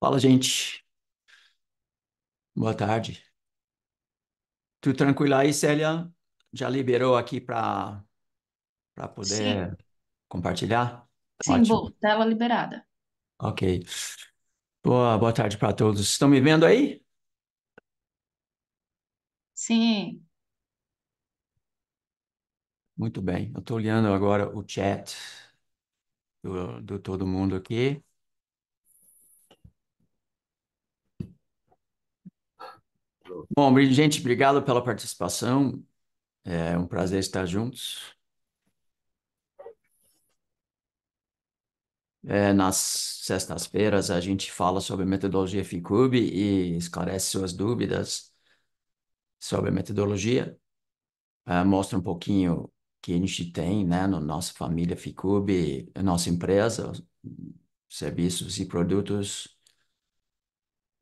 Fala, gente. Boa tarde. Tudo tranquilo aí, Célia? Já liberou aqui para para poder compartilhar? sim, Ótimo. vou. Tela liberada. Ok. Boa, boa tarde para todos. Estão me vendo aí? Sim, Muito bem. Eu estou olhando agora o chat do, do todo mundo aqui. Bom, gente, obrigado pela participação. É um prazer estar juntos. É, nas sextas-feiras a gente fala sobre metodologia FICUBE e esclarece suas dúvidas sobre a metodologia. É, mostra um pouquinho que a gente tem, né, na no nossa família FICUBE, nossa empresa, serviços e produtos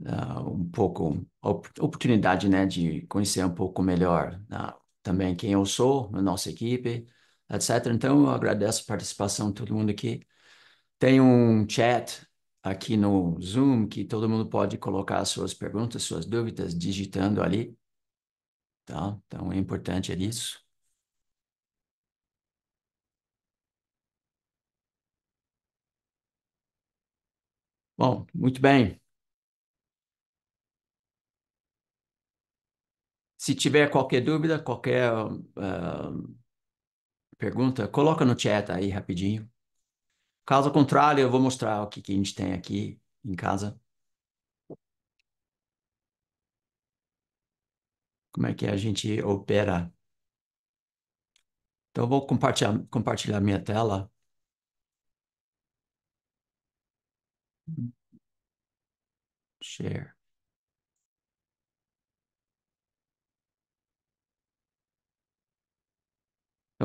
uh, um pouco oportunidade, né, de conhecer um pouco melhor uh, também quem eu sou, a nossa equipe, etc. Então, eu agradeço a participação de todo mundo aqui. Tem um chat aqui no Zoom que todo mundo pode colocar suas perguntas, suas dúvidas, digitando ali. Tá? Então, é importante é isso. Bom, muito bem. Se tiver qualquer dúvida, qualquer uh, pergunta, coloca no chat aí rapidinho. Caso contrário, eu vou mostrar o que, que a gente tem aqui em casa. Como é que a gente opera. Então, eu vou compartilhar, compartilhar minha tela. Share.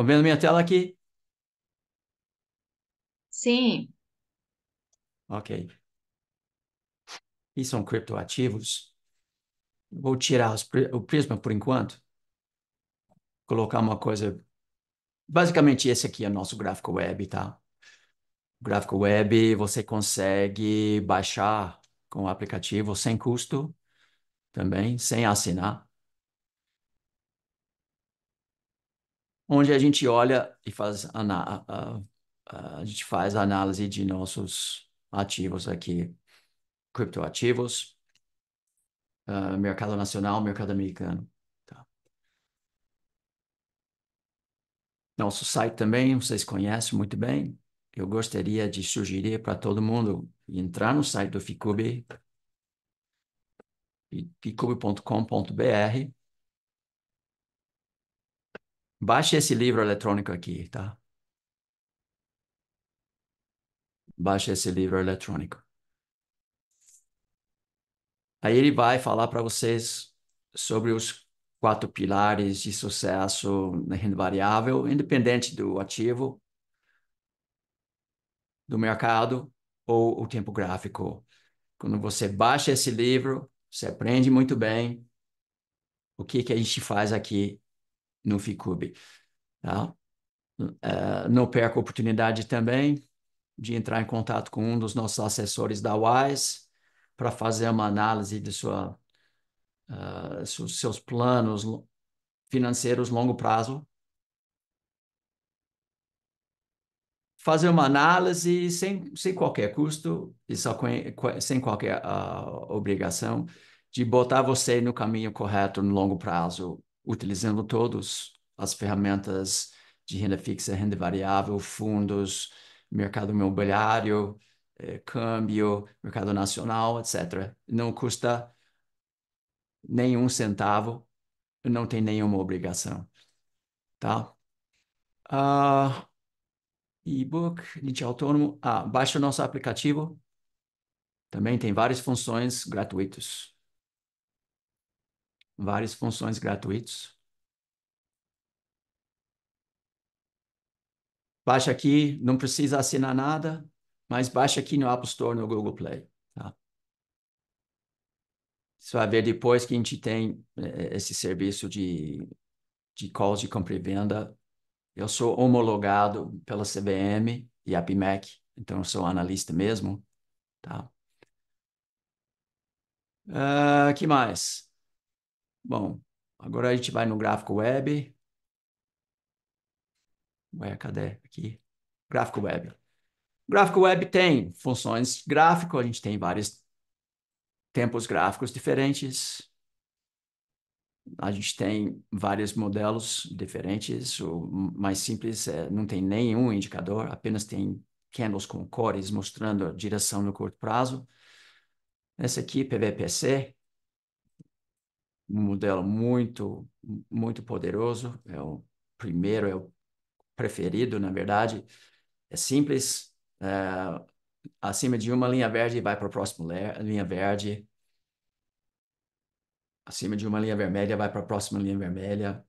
Estão vendo minha tela aqui? Sim. Ok. E são criptoativos. Vou tirar os, o Prisma por enquanto. Colocar uma coisa. Basicamente, esse aqui é o nosso gráfico web, tá? O gráfico web você consegue baixar com o aplicativo sem custo também, sem assinar. onde a gente olha e faz a, a, a, a gente faz a análise de nossos ativos aqui, criptoativos, uh, mercado nacional, mercado americano. Tá. Nosso site também, vocês conhecem muito bem. Eu gostaria de sugerir para todo mundo entrar no site do Ficube, ficube.com.br Baixe esse livro eletrônico aqui, tá? Baixe esse livro eletrônico. Aí ele vai falar para vocês sobre os quatro pilares de sucesso na renda variável, independente do ativo, do mercado ou o tempo gráfico. Quando você baixa esse livro, você aprende muito bem o que, que a gente faz aqui no FICUB. Tá? Uh, não perca a oportunidade também de entrar em contato com um dos nossos assessores da WISE para fazer uma análise de sua, uh, seus planos financeiros longo prazo. Fazer uma análise sem, sem qualquer custo e só sem qualquer uh, obrigação de botar você no caminho correto no longo prazo utilizando todas as ferramentas de renda fixa, renda variável, fundos, mercado imobiliário, eh, câmbio, mercado nacional, etc. Não custa nenhum centavo, não tem nenhuma obrigação, tá? Uh, e-book, Nietzsche Autônomo. Ah, baixa o nosso aplicativo. Também tem várias funções gratuitas várias funções gratuitas. Baixa aqui, não precisa assinar nada, mas baixa aqui no App Store, no Google Play. Tá? Você vai ver depois que a gente tem é, é, esse serviço de, de calls de compra e venda. Eu sou homologado pela CVM e a então eu sou analista mesmo. Tá? Uh, que mais? Bom, agora a gente vai no gráfico web. Ué, cadê? Aqui. Gráfico web. gráfico web tem funções gráfico, a gente tem vários tempos gráficos diferentes. A gente tem vários modelos diferentes. O mais simples é, não tem nenhum indicador, apenas tem candles com cores mostrando a direção no curto prazo. Essa aqui, PVPC, um modelo muito, muito poderoso. É o primeiro, é o preferido, na verdade. É simples. É, acima de uma linha verde, vai para a próxima linha verde. Acima de uma linha vermelha, vai para a próxima linha vermelha.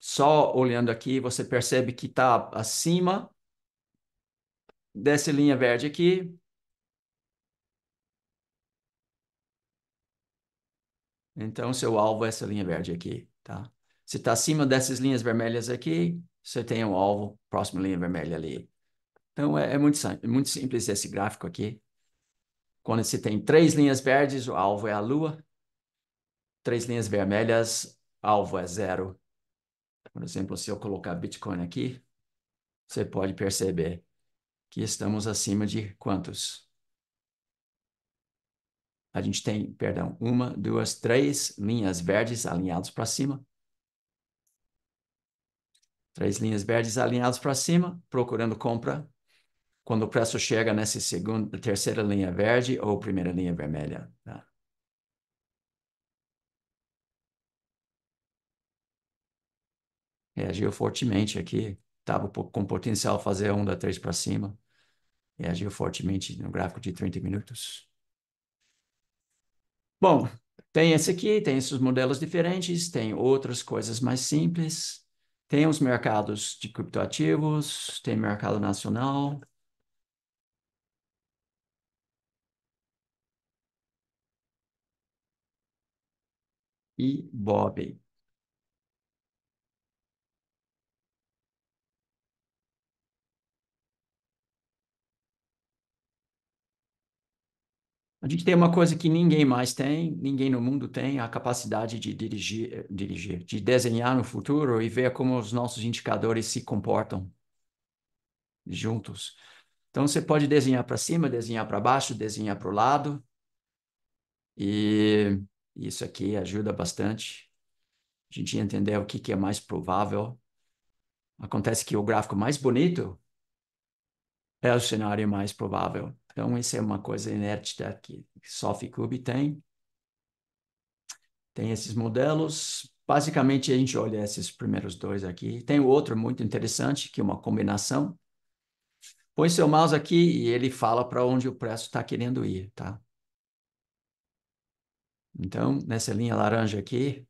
Só olhando aqui, você percebe que está acima dessa linha verde aqui, Então, seu alvo é essa linha verde aqui, tá? Se está acima dessas linhas vermelhas aqui, você tem um alvo próximo à linha vermelha ali. Então, é, é muito, é muito simples esse gráfico aqui. Quando você tem três linhas verdes, o alvo é a lua. Três linhas vermelhas, alvo é zero. Por exemplo, se eu colocar Bitcoin aqui, você pode perceber que estamos acima de quantos? A gente tem, perdão, uma, duas, três linhas verdes alinhadas para cima. Três linhas verdes alinhadas para cima, procurando compra. Quando o preço chega nessa segunda, terceira linha verde ou primeira linha vermelha. Tá? Reagiu fortemente aqui. Estava com potencial fazer onda 3 para cima. Reagiu fortemente no gráfico de 30 minutos. Bom, tem esse aqui, tem esses modelos diferentes, tem outras coisas mais simples, tem os mercados de criptoativos, tem mercado nacional. E Bob. A gente tem uma coisa que ninguém mais tem, ninguém no mundo tem, a capacidade de dirigir, eh, dirigir, de desenhar no futuro e ver como os nossos indicadores se comportam juntos. Então você pode desenhar para cima, desenhar para baixo, desenhar para o lado. E isso aqui ajuda bastante a gente entender o que, que é mais provável. Acontece que o gráfico mais bonito é o cenário mais provável. Então, isso é uma coisa inerte que SoftCube tem. Tem esses modelos. Basicamente, a gente olha esses primeiros dois aqui. Tem outro muito interessante, que é uma combinação. Põe seu mouse aqui e ele fala para onde o preço está querendo ir, tá? Então, nessa linha laranja aqui,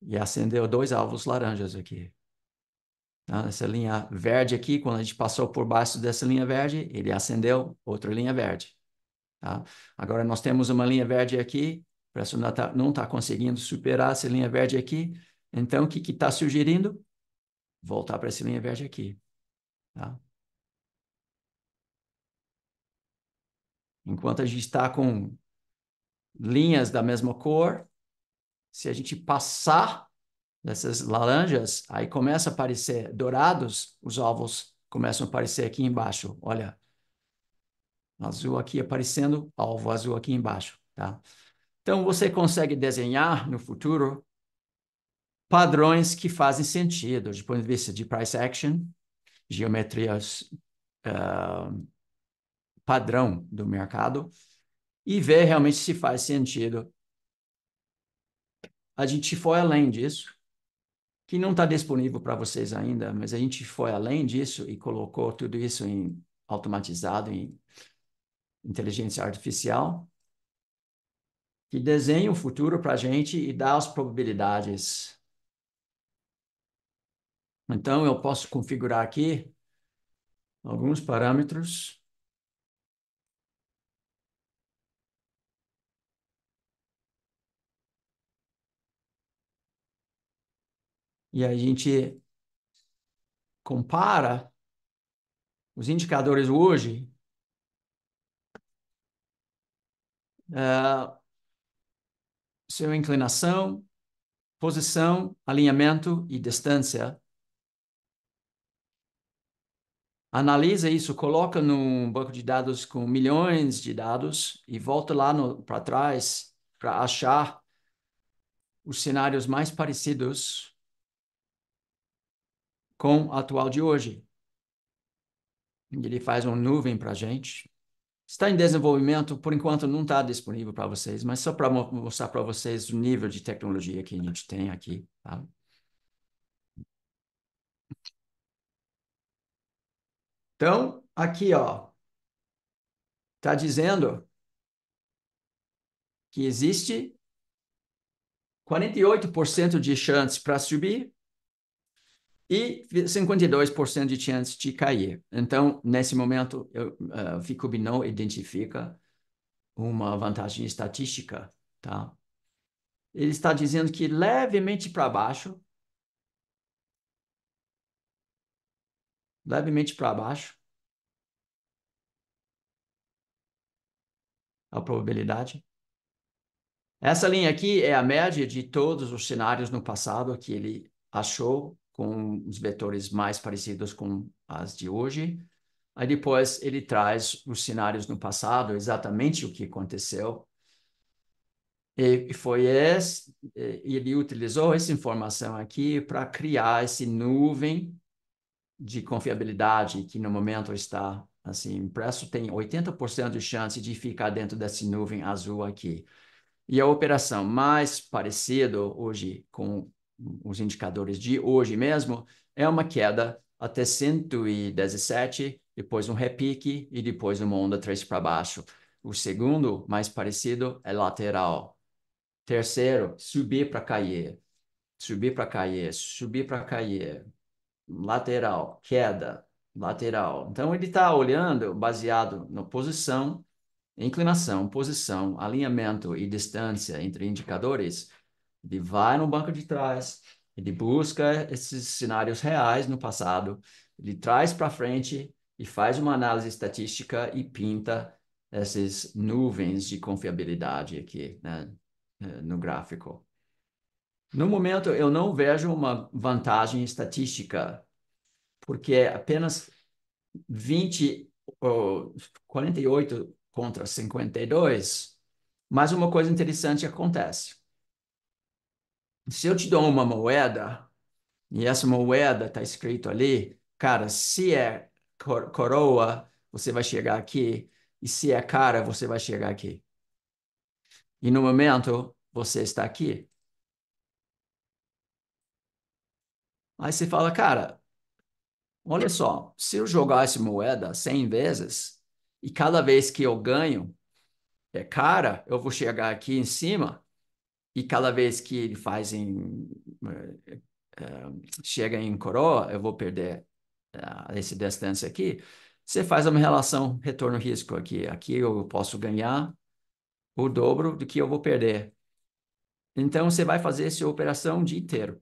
e acendeu dois alvos laranjas aqui. Tá? Essa linha verde aqui, quando a gente passou por baixo dessa linha verde, ele acendeu outra linha verde. Tá? Agora nós temos uma linha verde aqui, o preço não está tá conseguindo superar essa linha verde aqui. Então, o que está sugerindo? Voltar para essa linha verde aqui. Tá? Enquanto a gente está com linhas da mesma cor, se a gente passar dessas laranjas, aí começa a aparecer dourados, os ovos começam a aparecer aqui embaixo. Olha, azul aqui aparecendo, ovo azul aqui embaixo, tá? Então, você consegue desenhar no futuro padrões que fazem sentido, do ponto de vista de price action, geometrias uh, padrão do mercado, e ver realmente se faz sentido. A gente foi além disso que não está disponível para vocês ainda, mas a gente foi além disso e colocou tudo isso em automatizado, em inteligência artificial, que desenha o futuro para a gente e dá as probabilidades. Então, eu posso configurar aqui alguns parâmetros e a gente compara os indicadores hoje, uh, eh, sua inclinação, posição, alinhamento e distância. Analisa isso, coloca num banco de dados com milhões de dados e volta lá para trás para achar os cenários mais parecidos com a atual de hoje. Ele faz uma nuvem para a gente. Está em desenvolvimento, por enquanto não está disponível para vocês, mas só para mostrar para vocês o nível de tecnologia que a gente tem aqui. Tá? Então, aqui, ó, está dizendo que existe 48% de chance para subir e 52% de chance de cair. Então, nesse momento, eu, uh, não identifica uma vantagem estatística, tá? Ele está dizendo que levemente para baixo, levemente para baixo, a probabilidade. Essa linha aqui é a média de todos os cenários no passado que ele achou com os vetores mais parecidos com as de hoje. Aí depois ele traz os cenários no passado, exatamente o que aconteceu. E foi esse, ele utilizou essa informação aqui para criar essa nuvem de confiabilidade que no momento está assim impresso tem 80% de chance de ficar dentro dessa nuvem azul aqui. E a operação mais parecida hoje com os indicadores de hoje mesmo, é uma queda até 117, depois um repique e depois uma onda 3 para baixo. O segundo, mais parecido, é lateral. Terceiro, subir para cair. Subir para cair, subir para cair. Lateral, queda, lateral. Então, ele está olhando baseado na posição, inclinação, posição, alinhamento e distância entre indicadores ele vai no banco de trás, ele busca esses cenários reais no passado, ele traz para frente e faz uma análise estatística e pinta essas nuvens de confiabilidade aqui né, eh, no gráfico. No momento, eu não vejo uma vantagem estatística, porque é apenas 20 ou 48 contra 52, mas uma coisa interessante acontece se eu te dou uma moeda, e essa moeda tá escrito ali, cara, se é coroa, você vai chegar aqui, e se é cara, você vai chegar aqui. E no momento, você está aqui. Aí você fala, cara, olha só, se eu jogar essa moeda 100 vezes, e cada vez que eu ganho é cara, eu vou chegar aqui em cima, e cada vez que ele faz em eh, eh, chega em Coroa, eu vou perder uh, esse distância aqui. Você faz uma relação retorno-risco aqui. Aqui eu posso ganhar o dobro do que eu vou perder. Então, você vai fazer essa operação o dia inteiro.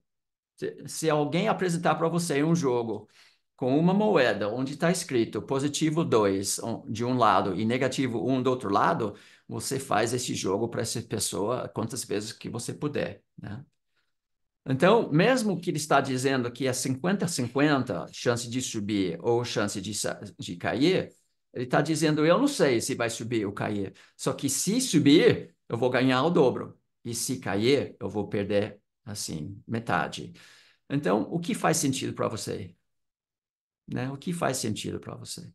Se, se alguém apresentar para você um jogo com uma moeda onde está escrito positivo 2 de um lado e negativo 1 um do outro lado, você faz esse jogo para essa pessoa quantas vezes que você puder, né? Então, mesmo que ele está dizendo que é 50-50 chance de subir ou chance de, de cair, ele está dizendo, eu não sei se vai subir ou cair. Só que se subir, eu vou ganhar o dobro. E se cair, eu vou perder, assim, metade. Então, o que faz sentido para você? Né? O que faz sentido para você?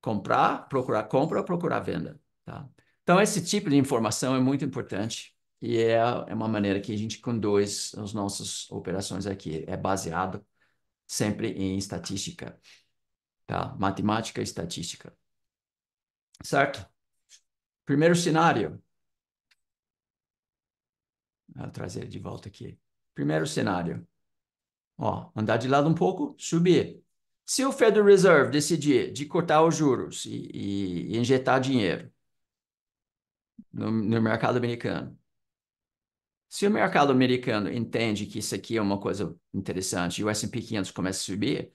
Comprar, procurar compra ou procurar venda? Tá? Então, esse tipo de informação é muito importante e é, é uma maneira que a gente conduz as nossas operações aqui. É baseado sempre em estatística, tá? matemática e estatística. Certo? Primeiro cenário. Vou trazer ele de volta aqui. Primeiro cenário. Ó, andar de lado um pouco, subir. Se o Federal Reserve decidir de cortar os juros e, e injetar dinheiro, no, no mercado americano. Se o mercado americano entende que isso aqui é uma coisa interessante e o S&P 500 começa a subir,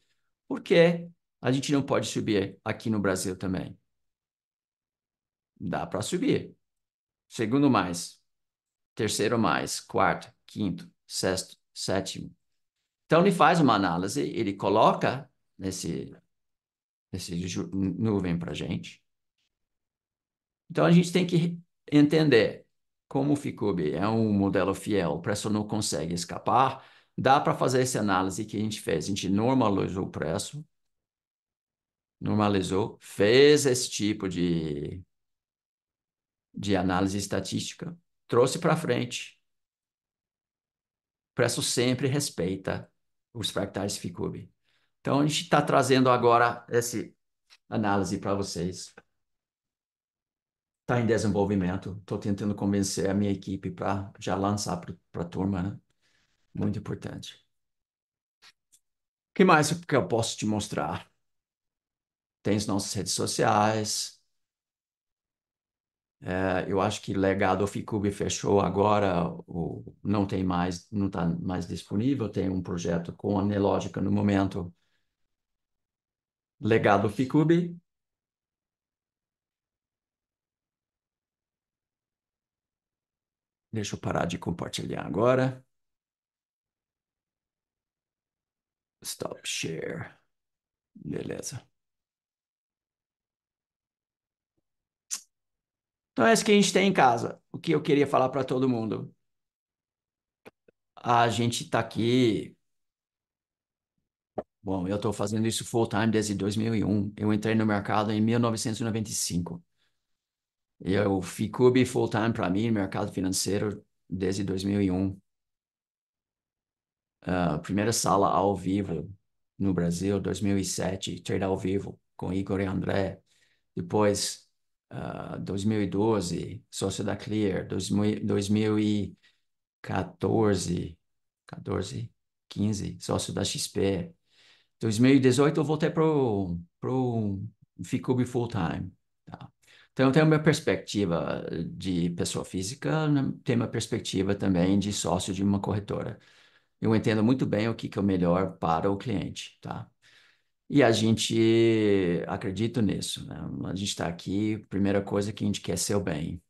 por que a gente não pode subir aqui no Brasil também? Dá para subir. Segundo mais, terceiro mais, quarto, quinto, sexto, sétimo. Então ele faz uma análise, ele coloca nesse, nesse nuvem para gente. Então a gente tem que entender como ficou bem, é um modelo fiel, o preço não consegue escapar, dá para fazer essa análise que a gente fez, a gente normalizou o preço, normalizou, fez esse tipo de, de análise estatística, trouxe para frente. O preço sempre respeita os fractais FICUB. Então, a gente está trazendo agora essa análise para vocês está em desenvolvimento. Estou tentando convencer a minha equipe para já lançar para a turma, né? Muito importante. O que mais que eu posso te mostrar? Tem as nossas redes sociais. É, eu acho que legado Ficube fechou agora, o, não tem mais, não está mais disponível. Tem um projeto com a Nelógica no momento. Legado Ficube, Deixa eu parar de compartilhar agora. Stop share. Beleza. Então é isso que a gente tem em casa. O que eu queria falar para todo mundo. A gente está aqui. Bom, eu estou fazendo isso full time desde 2001. Eu entrei no mercado em 1995. Eu fico full-time para mim no mercado financeiro desde 2001. Uh, ah, primeira sala ao vivo no Brasil, 2007, trade ao vivo com Igor e André. Depois, uh, ah, 2012, sócio da Clear. 2014, 14, 15, sócio da XP. 2018 eu voltei para o Ficube full-time. Tá? Então, tem uma perspectiva de pessoa física, né, tem uma perspectiva também de sócio de uma corretora. Eu entendo muito bem o que, que é o melhor para o cliente, tá? E a gente acredita nisso, né? A gente está aqui, primeira coisa que a gente quer é ser o bem.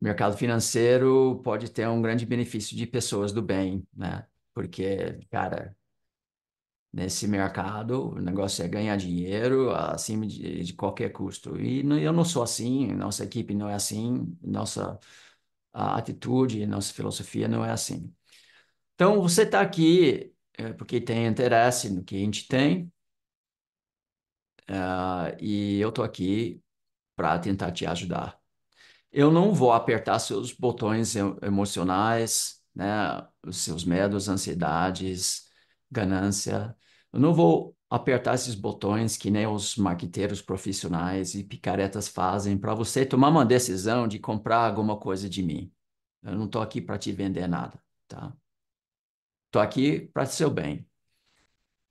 O mercado financeiro pode ter um grande benefício de pessoas do bem, né? Porque, cara, nesse mercado, o negócio é ganhar dinheiro acima de, de qualquer custo. E eu não sou assim, nossa equipe não é assim, nossa atitude, nossa filosofia não é assim. Então, você está aqui é, porque tem interesse no que a gente tem, uh, e eu estou aqui para tentar te ajudar. Eu não vou apertar seus botões emocionais, né, os seus medos, ansiedades, ganância eu não vou apertar esses botões que nem os marqueteiros profissionais e picaretas fazem para você tomar uma decisão de comprar alguma coisa de mim. Eu não estou aqui para te vender nada, tá? Estou aqui para seu bem.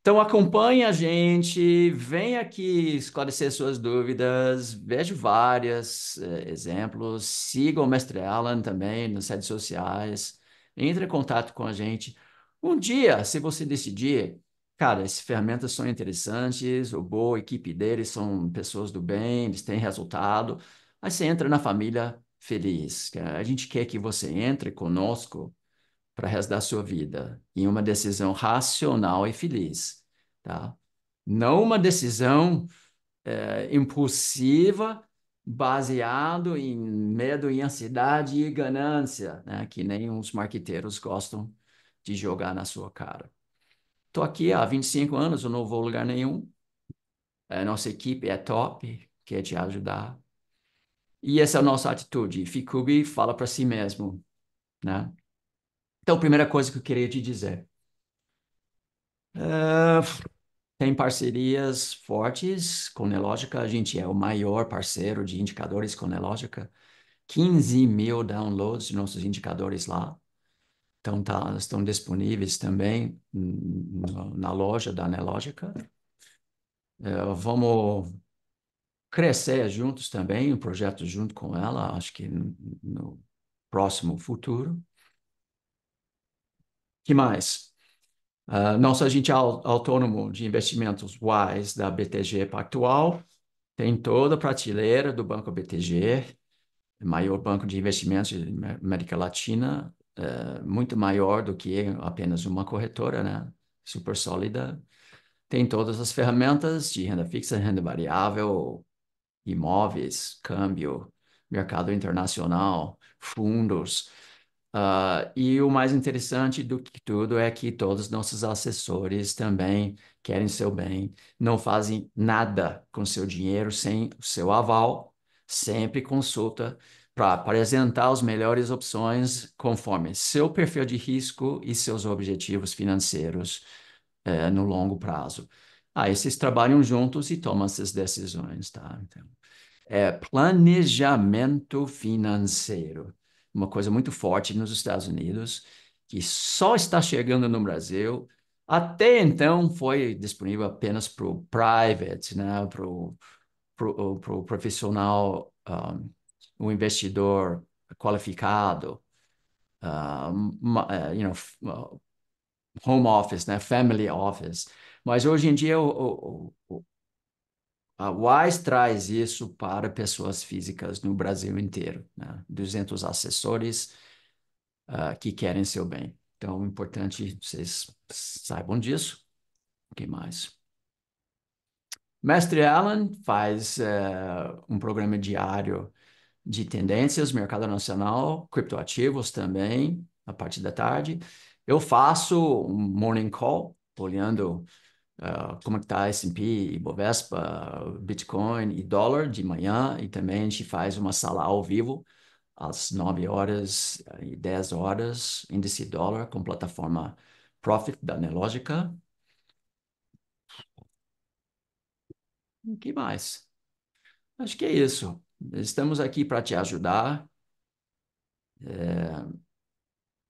Então acompanhe a gente, vem aqui esclarecer suas dúvidas, vejo vários eh, exemplos, siga o Mestre Alan também nas redes sociais, entre em contato com a gente. Um dia, se você decidir, Cara, as ferramentas são interessantes, o boa a equipe deles são pessoas do bem, eles têm resultado. Aí você entra na família feliz. A gente quer que você entre conosco para o resto da sua vida em uma decisão racional e feliz, tá? Não uma decisão é, impulsiva baseado em medo e ansiedade e ganância, né? Que nem os marqueteiros gostam de jogar na sua cara. Estou aqui há 25 anos, eu não vou a lugar nenhum. A é, nossa equipe é top, quer te é ajudar. E essa é a nossa atitude. Ficube fala para si mesmo, né? Então, primeira coisa que eu queria te dizer. Uh, tem parcerias fortes com Nelogica. A gente é o maior parceiro de indicadores com Nelogica. 15 mil downloads de nossos indicadores lá. Então, tá, estão disponíveis também na loja da Anelógica. É, vamos crescer juntos também, um projeto junto com ela, acho que no, próximo futuro. que mais? Uh, nosso agente autônomo de investimentos WISE da BTG Pactual tem toda a prateleira do Banco BTG, maior banco de investimentos da América Latina, uh, muito maior do que apenas uma corretora, né? Super sólida. Tem todas as ferramentas de renda fixa, renda variável, imóveis, câmbio, mercado internacional, fundos. Uh, e o mais interessante do que tudo é que todos nossos assessores também querem seu bem, não fazem nada com seu dinheiro sem o seu aval, sempre consulta para apresentar as melhores opções conforme seu perfil de risco e seus objetivos financeiros eh, no longo prazo. Aí ah, vocês trabalham juntos e tomam essas decisões, tá? Então, é planejamento financeiro, uma coisa muito forte nos Estados Unidos, que só está chegando no Brasil. Até então foi disponível apenas para o private, né? para o pro, pro profissional um, ah, um investidor qualificado, uh, you know, ah, home office, né? family office. Mas hoje em dia o, o, o, a Wise traz isso para pessoas físicas no Brasil inteiro, né? 200 assessores uh, que querem seu bem. Então, é importante vocês saibam disso. O que mais? Mestre Alan faz uh, um programa diário de tendências, mercado nacional, criptoativos também, na parte da tarde. Eu faço um morning call, olhando uh, como é está S&P, Bovespa, Bitcoin e dólar de manhã, e também a gente faz uma sala ao vivo, às 9 horas e 10 horas, índice dólar com plataforma Profit da Nelogica. O que mais? Acho que é isso. Estamos aqui para te ajudar. É,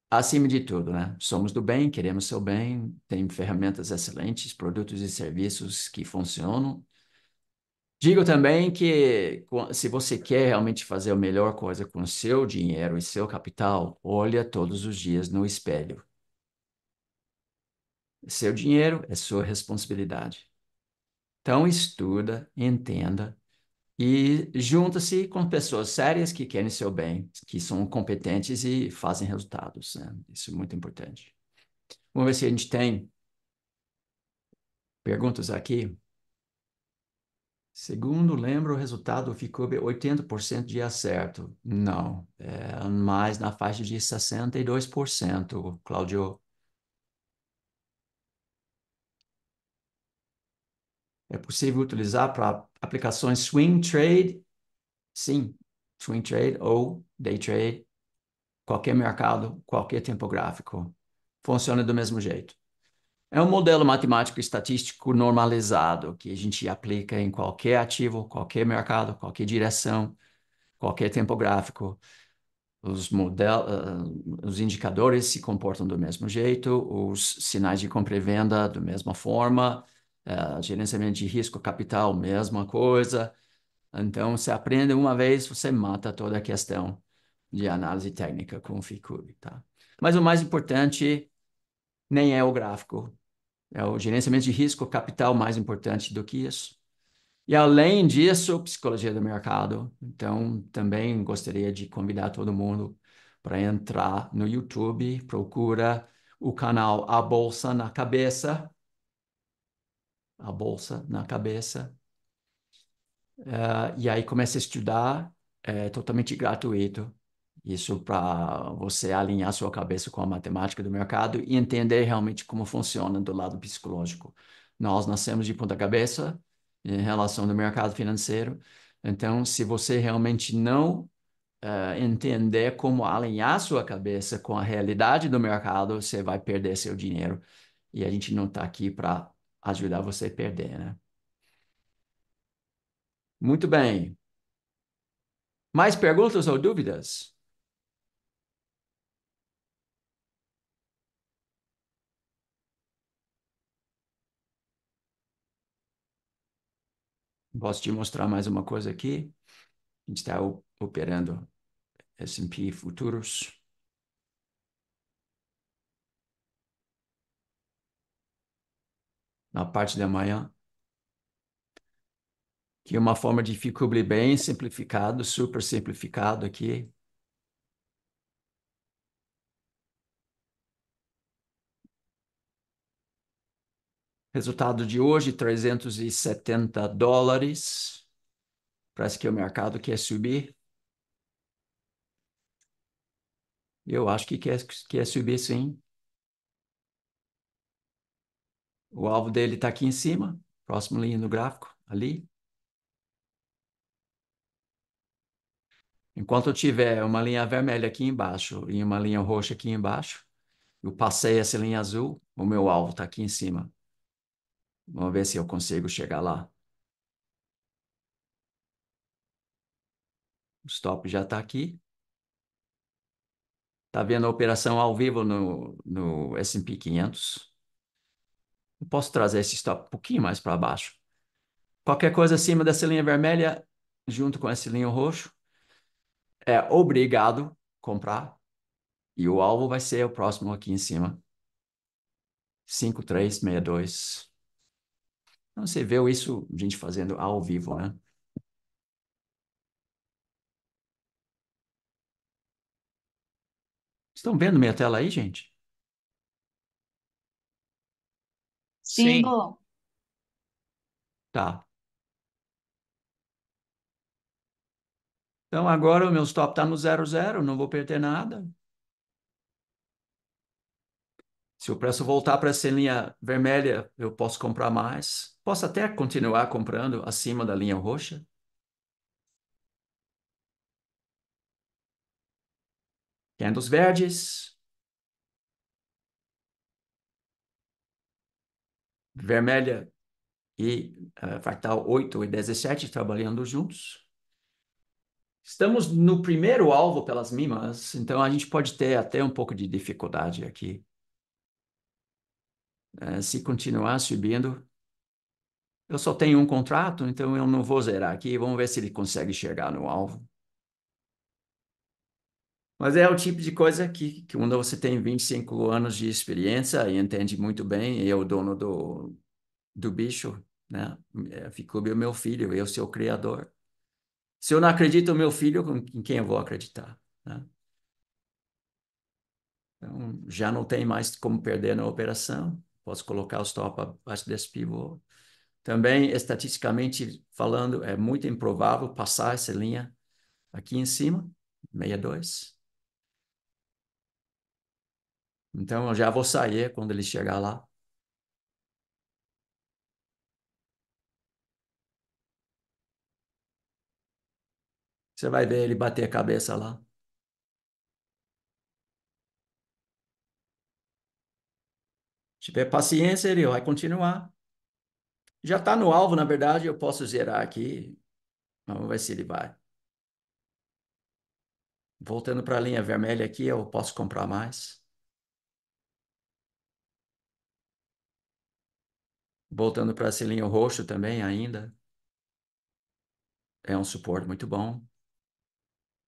acima de tudo, né? Somos do bem, queremos seu bem, tem ferramentas excelentes, produtos e serviços que funcionam. Digo também que se você quer realmente fazer a melhor coisa com seu dinheiro e seu capital, olha todos os dias no espelho. Seu dinheiro é sua responsabilidade. Então estuda, entenda e junta-se com pessoas sérias que querem seu bem, que são competentes e fazem resultados. Né? Isso é muito importante. Vamos ver se a gente tem perguntas aqui. Segundo, lembro, o resultado ficou 80% de acerto. Não, é mais na faixa de 62%, Cláudio É possível utilizar para aplicações swing trade? Sim, swing trade ou day trade, qualquer mercado, qualquer tempo gráfico. Funciona do mesmo jeito. É um modelo matemático estatístico normalizado que a gente aplica em qualquer ativo, qualquer mercado, qualquer direção, qualquer tempo gráfico. Os, modelos, uh, ah, os indicadores se comportam do mesmo jeito, os sinais de compra e venda da mesma forma, é, gerenciamento de risco capital, mesma coisa. Então, você aprende uma vez, você mata toda a questão de análise técnica com o FICUB, tá? Mas o mais importante nem é o gráfico. É o gerenciamento de risco capital mais importante do que isso. E além disso, psicologia do mercado. Então, também gostaria de convidar todo mundo para entrar no YouTube, procura o canal A Bolsa na Cabeça a bolsa na cabeça. Uh, e aí começa a estudar, é totalmente gratuito. Isso para você alinhar sua cabeça com a matemática do mercado e entender realmente como funciona do lado psicológico. Nós nascemos de ponta cabeça em relação ao mercado financeiro, então se você realmente não uh, entender como alinhar sua cabeça com a realidade do mercado, você vai perder seu dinheiro. E a gente não está aqui para ajudar você a perder, né? Muito bem. Mais perguntas ou dúvidas? Posso te mostrar mais uma coisa aqui. A gente está operando S&P futuros. na parte da manhã, que é uma forma de ficar bem simplificado, super simplificado aqui. Resultado de hoje, 370 dólares. Parece que o mercado quer subir. Eu acho que quer, quer subir sim. O alvo dele está aqui em cima, próximo linha do gráfico, ali. Enquanto eu tiver uma linha vermelha aqui embaixo e uma linha roxa aqui embaixo, eu passei essa linha azul, o meu alvo está aqui em cima. Vamos ver se eu consigo chegar lá. O stop já está aqui. Está vendo a operação ao vivo no, no S&P 500 posso trazer esse stop um pouquinho mais para baixo. Qualquer coisa acima dessa linha vermelha, junto com esse linho roxo, é obrigado a comprar. E o alvo vai ser o próximo aqui em cima. 5362. Então, você viu isso, a gente fazendo ao vivo, né? Estão vendo minha tela aí, gente? Sim, tá. Então agora o meu stop está no zero zero, não vou perder nada. Se o preço voltar para essa linha vermelha, eu posso comprar mais. Posso até continuar comprando acima da linha roxa. Candles verdes. vermelha e uh, fractal 8 e 17 trabalhando juntos. Estamos no primeiro alvo pelas mimas, então a gente pode ter até um pouco de dificuldade aqui. Uh, se continuar subindo, eu só tenho um contrato, então eu não vou zerar aqui. Vamos ver se ele consegue chegar no alvo. Mas é o tipo de coisa que, que quando você tem 25 anos de experiência e entende muito bem, e é o dono do, do bicho, né? É, ficou o meu filho, eu sou o criador. Se eu não acredito no meu filho, em quem eu vou acreditar? Né? Então, já não tem mais como perder na operação. Posso colocar o stop abaixo desse pivô. Também, estatisticamente falando, é muito improvável passar essa linha aqui em cima, 62. Então eu já vou sair quando ele chegar lá. Você vai ver ele bater a cabeça lá. Se tiver paciência, ele vai continuar. Já está no alvo, na verdade, eu posso zerar aqui. Vamos ver se ele vai. Voltando para a linha vermelha aqui, eu posso comprar mais. Voltando para selinho roxo também, ainda. É um suporte muito bom.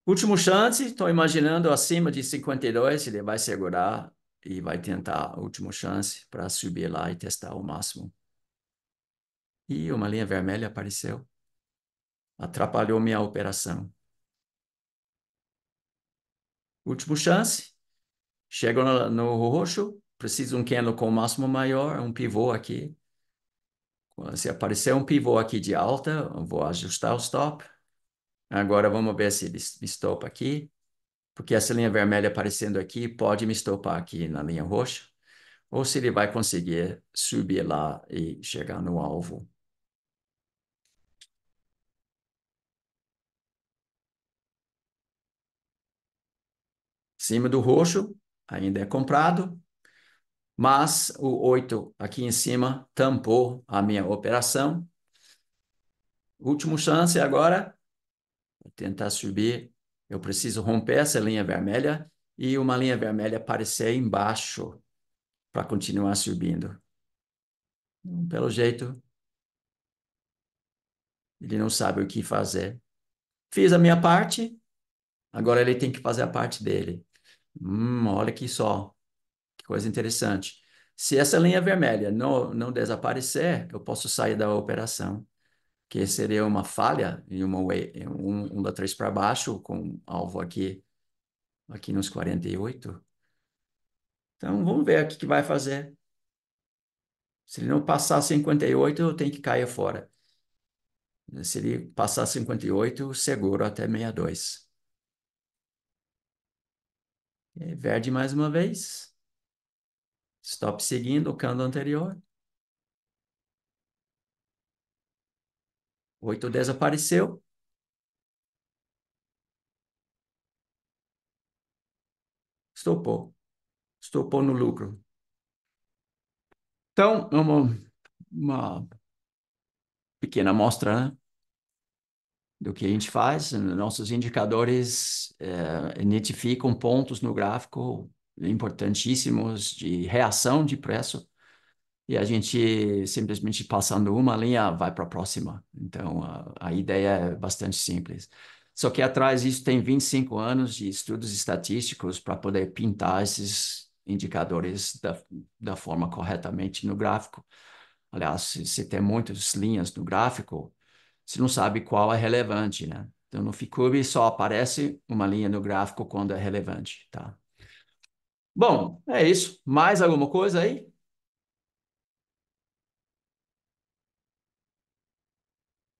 Último chance, estou imaginando acima de 52, ele vai segurar e vai tentar a última chance para subir lá e testar o máximo. E uma linha vermelha apareceu. Atrapalhou minha operação. Último chance. Chego no, no roxo, preciso um candle com o máximo maior, um pivô aqui. Se aparecer um pivô aqui de alta, vou ajustar o stop. Agora vamos ver se ele me estopa aqui, porque essa linha vermelha aparecendo aqui pode me estopar aqui na linha roxa, ou se ele vai conseguir subir lá e chegar no alvo. Cima do roxo, ainda é comprado mas o 8 aqui em cima tampou a minha operação. Último chance agora, vou tentar subir, eu preciso romper essa linha vermelha e uma linha vermelha aparecer embaixo para continuar subindo. Então, pelo jeito, ele não sabe o que fazer. Fiz a minha parte, agora ele tem que fazer a parte dele. Hum, olha aqui só, Coisa interessante. Se essa linha vermelha não, não desaparecer, eu posso sair da operação, que seria uma falha em uma way, um, um da três para baixo, com alvo aqui, aqui nos 48. Então, vamos ver o que, que vai fazer. Se ele não passar 58, eu tenho que cair fora. Se ele passar 58, seguro até 62. É verde mais uma vez. Stop seguindo o canto anterior. Oito desapareceu. apareceu. Estopou. Estopou no lucro. Então, é uma, uma pequena amostra né? do que a gente faz. Nossos indicadores é, identificam pontos no gráfico importantíssimos de reação de preço e a gente simplesmente passando uma linha vai para a próxima. Então, a, a, ideia é bastante simples. Só que atrás disso tem 25 anos de estudos estatísticos para poder pintar esses indicadores da, da forma corretamente no gráfico. Aliás, se, se tem muitas linhas no gráfico, você não sabe qual é relevante, né? Então, no FICUB só aparece uma linha no gráfico quando é relevante, tá? Bom, é isso. Mais alguma coisa aí?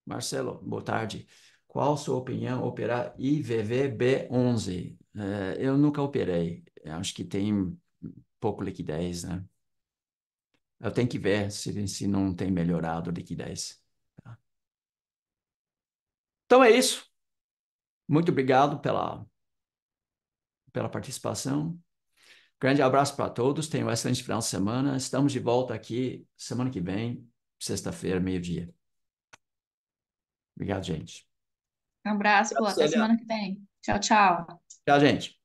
Marcelo, boa tarde. Qual sua opinião operar IVVB11? É, eu nunca operei. Acho que tem pouco liquidez, né? Eu tenho que ver se, se não tem melhorado a liquidez. Tá? Então é isso. Muito obrigado pela, pela participação. Grande abraço para todos, tenham um excelente final de semana. Estamos de volta aqui semana que vem, sexta-feira, meio-dia. Obrigado, gente. Um abraço, boa, até semana que vem. Tchau, tchau. Tchau, gente.